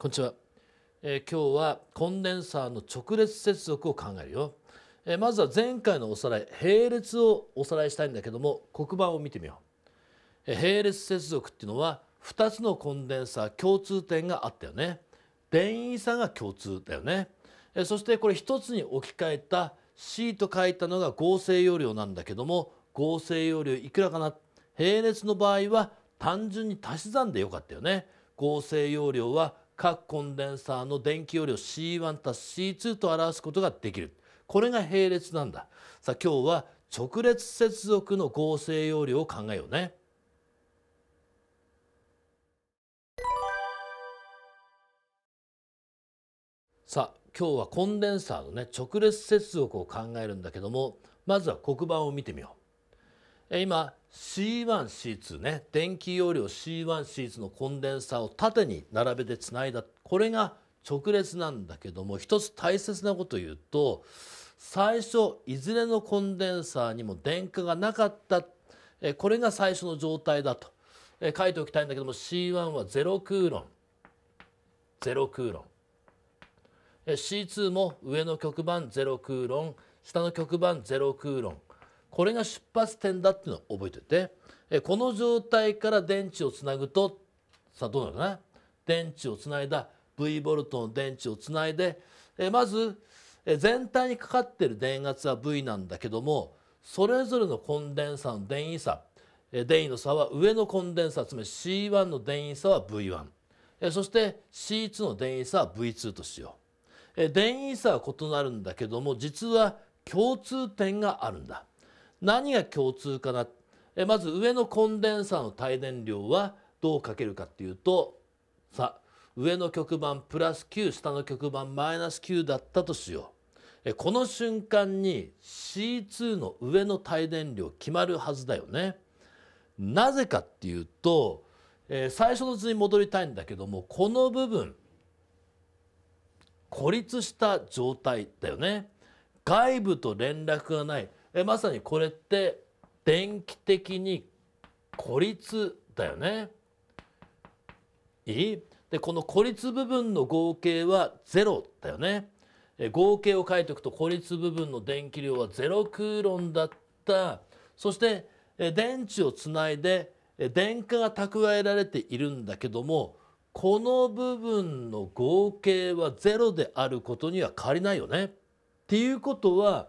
こんにちは、えー、今日はコンデンサーの直列接続を考えるよ、えー、まずは前回のおさらい並列をおさらいしたいんだけども黒板を見てみよう、えー、並列接続っていうのは2つのコンデンサー共通点があったよね電位差が共通だよね、えー、そしてこれ1つに置き換えた C と書いたのが合成容量なんだけども合成容量いくらかな並列の場合は単純に足し算でよかったよね合成容量は各コンデンサーの電気容量 C1 たす C2 と表すことができるこれが並列なんださあ今日は直列接続の合成容量を考えようねさあ今日はコンデンサーのね直列接続を考えるんだけどもまずは黒板を見てみよう今 C1、C2 ね電気容量 C1、C2 のコンデンサーを縦に並べてつないだこれが直列なんだけども一つ大切なこと言うと最初いずれのコンデンサーにも電荷がなかったこれが最初の状態だと書いておきたいんだけども C1 は0クーロン0クーロン C2 も上の極板0クーロン下の極板0クーロンこれが出発点だっていうのを覚えてて、この状態から電池をつなぐとさあどうなるかな電池をつないだ V ボルトの電池をつないで、えまず、え全体にかかってる電圧は V なんだけどもそれぞれのコンデンサの電位差、え電位の差は上のコンデンサつまり C1 の電位差は V1、えそして C2 の電位差は V2 としよう。電位差は異なるんだけども実は共通点があるんだ。何が共通かなえまず上のコンデンサーの帯電量はどうかけるかっていうとさ上の極板プラス9下の極板マイナス9だったとしようえこの瞬間に C2 の上の帯電量決まるはずだよね。なぜかっていうと、え最初の図に戻りたいんだけどもこの部分孤立した状態だよね。外部と連絡がないえまさにこれって電気的に孤立だよね。いいでこの孤立部分の合計は0だよね。え合計を書いておくと孤立部分の電気量は0クーロンだったそして電池をつないで電荷が蓄えられているんだけどもこの部分の合計は0であることには変わりないよね。っていうことは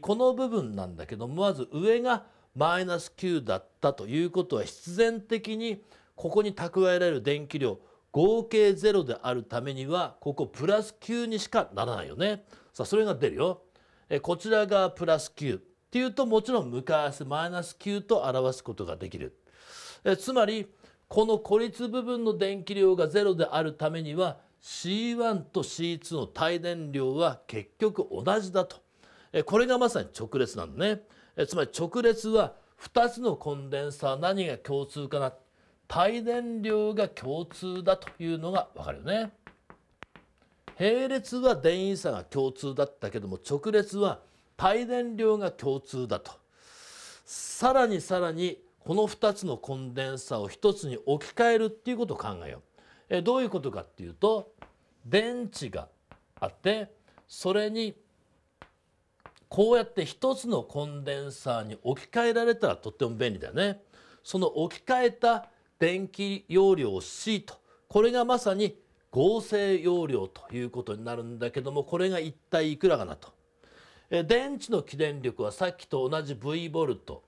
この部分なんだけどまず上がマイナス9だったということは必然的にここに蓄えられる電気量合計0であるためにはここプラス9にしかならないよね。さあそれが出るよ。えこちらがプラス9っていうともちろん向かわせマイナス9と表すことができる。えつまりこの孤立部分の電気量が0であるためには C1 と C2 の帯電量は結局同じだとこれがまさに直列なんねつまり直列は2つのコンデンサー何が共通かな帯電量が共通だというのが分かるよね並列は電位差が共通だったけども直列は帯電量が共通だとさらにさらにこの2つのコンデンサーを1つに置き換えるっていうことを考えようえどういうことかっていうと電池があってそれにこうやって一つのコンデンサーに置き換えられたらとっても便利だよね。その置き換えた電気容量 C とこれがまさに合成容量ということになるんだけどもこれが一体いくらかなと。電池の起電力はさっきと同じ V ボルト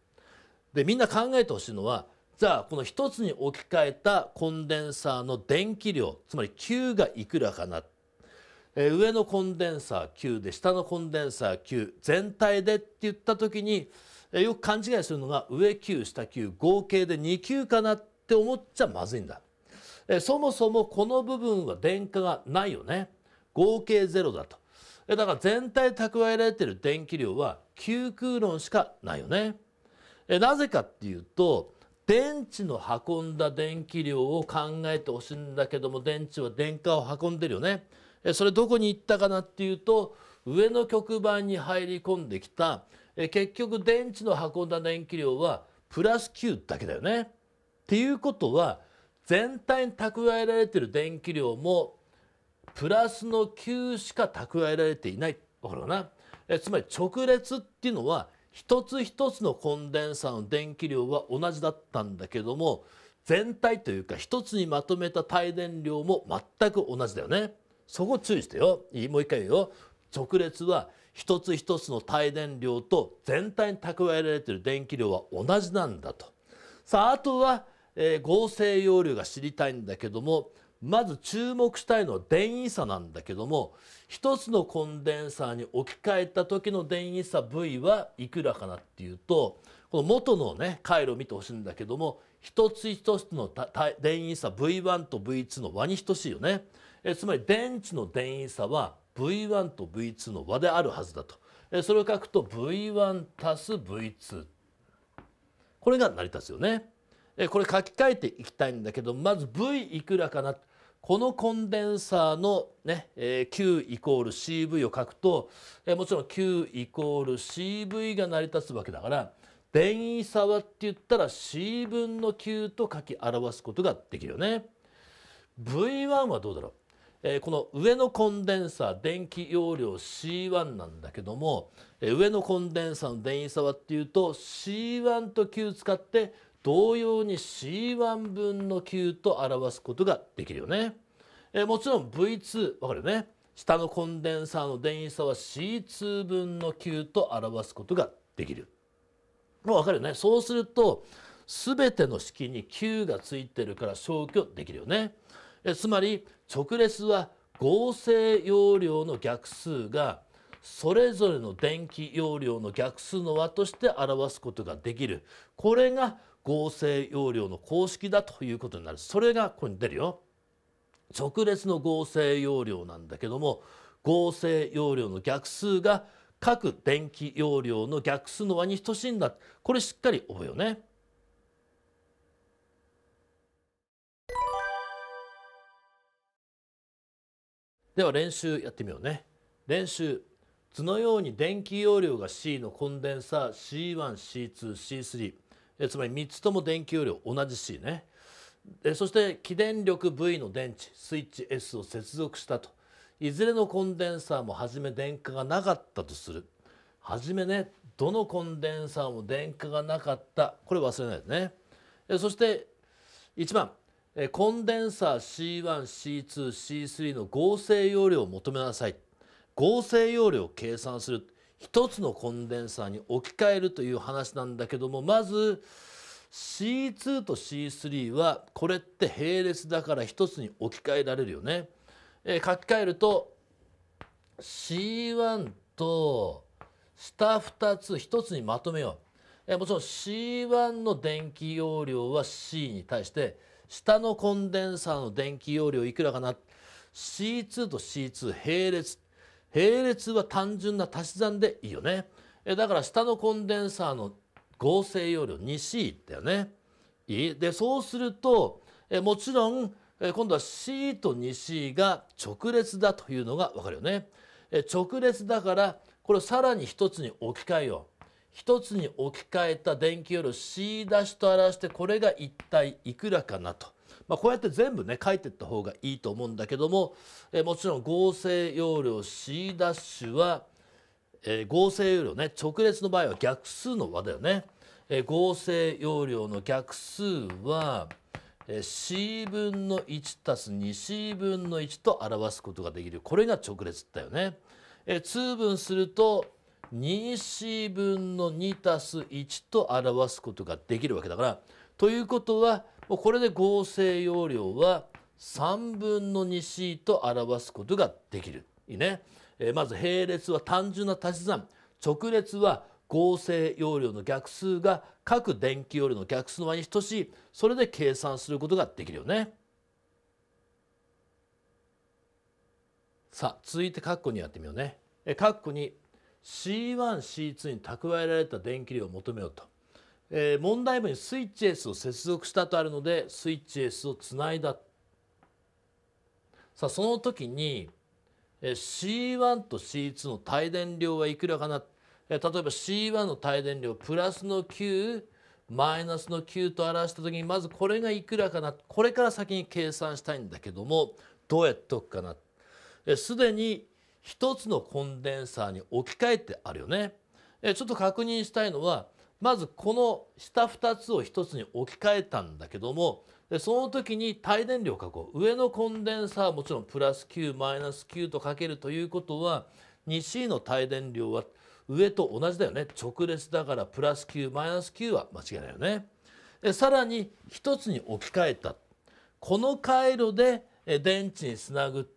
でみんな考えてほしいのはじゃあこの1つに置き換えたコンデンサーの電気量つまり Q がいくらかなってえー、上のコンデンサー9で下のコンデンサー9全体でって言った時に、えー、よく勘違いするのが上9下9合計で2級かなって思っちゃまずいんだ、えー、そもそもこの部分は電荷がないよね合計0だと、えー、だから全体蓄えられてる電気量は9空論しかないよね、えー、なぜかっていうと電池の運んだ電気量を考えてほしいんだけども電池は電荷を運んでるよねそれどこに行ったかなっていうと上の局番に入り込んできた結局電池の運んだ電気量はプラス9だけだよね。っていうことは全体に蓄えられてる電気量もプラスの9しか蓄えられていないなえつまり直列っていうのは一つ一つのコンデンサーの電気量は同じだったんだけども全体というか一つにまとめた帯電量も全く同じだよね。そこ注意してよもう一回言うよ直列は一つ一つの帯電量と全体に蓄えられている電気量は同じなんだとさああとは、えー、合成容量が知りたいんだけどもまず注目したいのは電位差なんだけども1つのコンデンサーに置き換えた時の電位差 V はいくらかなっていうとこの元のね回路を見てほしいんだけども一つ一つの電位差 V1 と V2 の和に等しいよね。えつまり電池の電位差は V1 と V2 の和であるはずだと、えそれを書くと V1 足す V2 これが成り立つよね、えこれ書き換えていきたいんだけどまず V いくらかなこのコンデンサーのね、え Q イコール CV を書くと、えもちろん Q イコール CV が成り立つわけだから電位差はって言ったら C 分の Q と書き表すことができるよね。V1 はどうだろうえー、この上のコンデンサー電気容量 C1 なんだけども、えー、上のコンデンサーの電位差はっていうと C1 と Q 使って同様に C1 分の Q と表すことができるよね。えー、もちろん V2 わかるよね。下のコンデンサーの電位差は C2 分の Q と表すことができる。もうかるよね。そうすると全ての式に Q がついてるから消去できるよね。つまり直列は合成容量の逆数がそれぞれの電気容量の逆数の和として表すことができるこれが合成容量の公式だということになるそれがここに出るよ。直列の合成容量なんだけども合成容量の逆数が各電気容量の逆数の和に等しいんだこれしっかり覚えようね。では練習やってみようね練習図のように電気容量が C のコンデンサー C1C2C3 えつまり3つとも電気容量同じ C ねえそして起電力 V の電池スイッチ S を接続したといずれのコンデンサーも初め電荷がなかったとする初めねどのコンデンサーも電荷がなかったこれ忘れないですねえそして1番コンデンサー C1、C2、C3 の合成容量を求めなさい。合成容量を計算する。一つのコンデンサーに置き換えるという話なんだけども、まず C2 と C3 はこれって並列だから一つに置き換えられるよね。え書き換えると C1 と下2つ1つにまとめよう。えもちろん C1 の電気容量は C に対して下のコンデンサーの電気容量いくらかな C2 と C2 並列並列は単純な足し算でいいよねえだから下のコンデンサーの合成容量 2C だよねいいでそうするとえもちろんえ今度は C と 2C が直列だというのが分かるよねえ直列だからこれをさらに一つに置き換えよう一つに置き換えた電気容量 C 出しと表してこれが一体いくらかなと。まあ、こうやって全部ね書いていった方がいいと思うんだけども、えもちろん合成容量 C' ダッシュは、え合成容量ね直列の場合は逆数の和だよね、え合成容量の逆数は、え C 分の1たす 2C 分の1と表すことができるこれが直列だよね、え通分すると 2c 分の2たす1と表すことができるわけだから。ということはもうこれで合成容量は3分の 2c と表すことができる。いいね。えー、まず並列は単純な足し算直列は合成容量の逆数が各電気容量の逆数の和に等しいそれで計算することができるよね。さあ続いて括弧にやってみようね。え括弧に C1C2 に蓄えられた電気量を求めようと、えー、問題文にスイッチ S を接続したとあるのでスイッチ S をつないださあその時に C1 と C2 の帯電量はいくらかな例えば C1 の帯電量プラスの9マイナスの9と表した時にまずこれがいくらかなこれから先に計算したいんだけどもどうやって解くかなすでに1つのコンデンサーに置き換えてあるよね。ちょっと確認したいのはまずこの下2つを1つに置き換えたんだけどもその時に帯電量を書こう上のコンデンサーはもちろんプラス9マイナス9と書けるということは 2C の帯電量は上と同じだよね直列だからプラス9マイナス9は間違いないよね。でさらに1つに置き換えたこの回路で電池につなぐ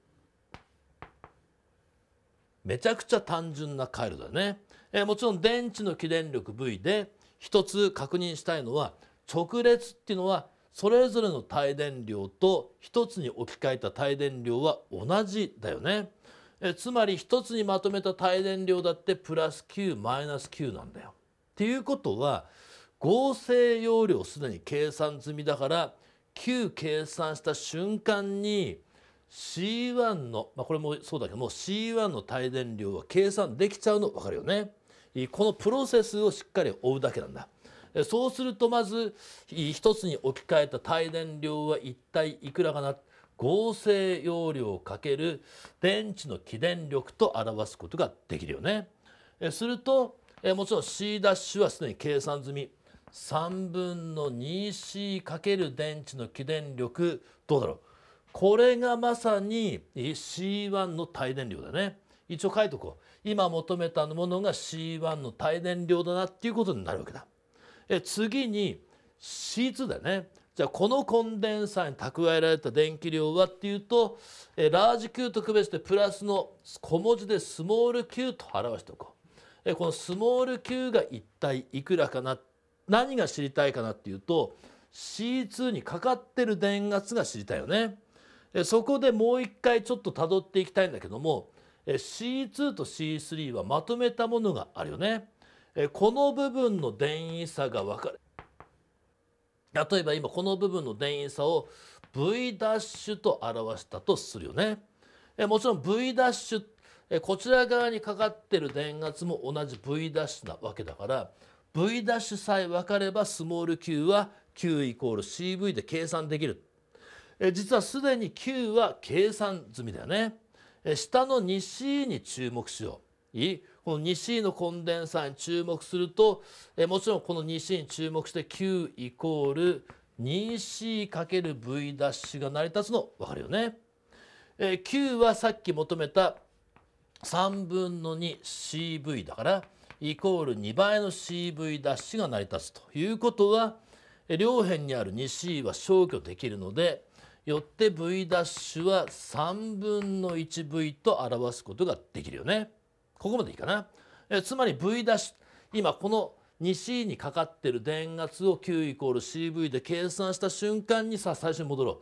めちゃくちゃ単純な回路だね、えー、もちろん電池の起電力 V で一つ確認したいのは直列っていうのはそれぞれの帯電量と一つに置き換えた帯電量は同じだよね。えつまり一つにまとめた帯電量だってプラス9マイナス9なんだよ。っていうことは合成容量すでに計算済みだから9計算した瞬間に C1 の、まあ、これもそうだけども C1 の帯電量は計算できちゃうの分かるよね。このプロセスをしっかり追うだけなんだ。そうするとまず一つに置き換えた帯電量は一体いくらかな合成容量×電池の起電力と表すことができるよね。するともちろん C' はすでに計算済み3分の 2C× 電池の起電力どうだろうこれがまさに C1 の帯電量だね一応書いとこう今求めたものが C1 の帯電量だなっていうことになるわけだえ次に C2 だねじゃあこのコンデンサーに蓄えられた電気量はっていうとえラージ Q と区別してプラスの小文字でスモール Q と表しておこうえこのスモール Q が一体いくらかな何が知りたいかなっていうと C2 にかかってる電圧が知りたいよね。そこでもう一回ちょっと辿っていきたいんだけども C2 と C3 はまとめたものがあるよね。この部分の電位差が分かる例えば今この部分の電位差を V' と表したとするよね。もちろん V' こちら側にかかってる電圧も同じ V' なわけだから V' さえ分かればスモール q は q イコール CV で計算できるえ実はすでに Q は計算済みだよね。え下の 2C に注目しよう。いいこの 2C のコンデンサーに注目すると、えもちろんこの 2C に注目して Q イコール 2C×V' が成り立つの分かるよね。え Q はさっき求めた3分の 2CV だからイコール2倍の CV が成り立つということは両辺にある 2C は消去できるのでよって v' は3分の 1v と表すことができるよね。ここまでいいかな。えつまり v' 今この 2C にかかってる電圧を Q イコール CV で計算した瞬間にさ最初に戻ろ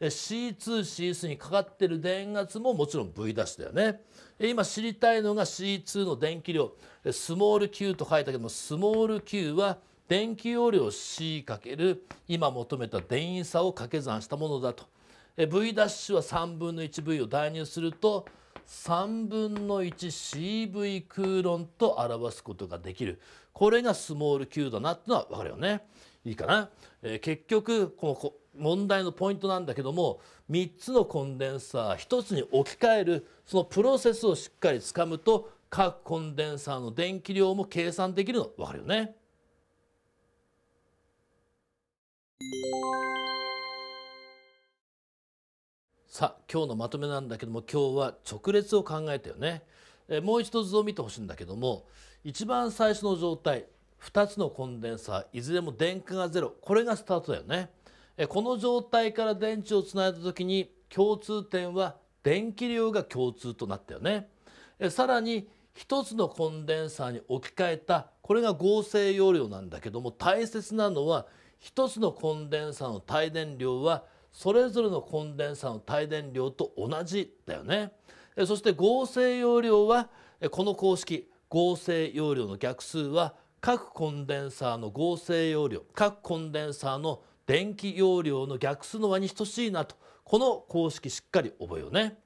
う C2C3 にかかってる電圧ももちろん V' だよね今知りたいのが C2 の電気量スモール q と書いたけどもスモール q は電気容量 C× 今求めた電位差を掛け算したものだと。V' は3分の 1V を代入すると3分の 1CV クーロンと表すことができるこれがスモール q だなってのは分かるよねいいかな、えー、結局この問題のポイントなんだけども3つのコンデンサー1つに置き換えるそのプロセスをしっかりつかむと各コンデンサーの電気量も計算できるの分かるよね。さあ今日のまとめなんだけども今日は直列を考えたよね。えもう一度図を見てほしいんだけども一番最初の状態2つのコンデンサーいずれも電荷が0これがスタートだよね。えこの状態から電池をつないだ時に共通点は電気量が共通となったよね。えさらに1つのコンデンサーに置き換えたこれが合成容量なんだけども大切なのは1つのコンデンサーの帯電量はそれぞれのコンデンサの帯電量と同じだよねそして合成容量はこの公式合成容量の逆数は各コンデンサーの合成容量各コンデンサーの電気容量の逆数の和に等しいなとこの公式しっかり覚えようね。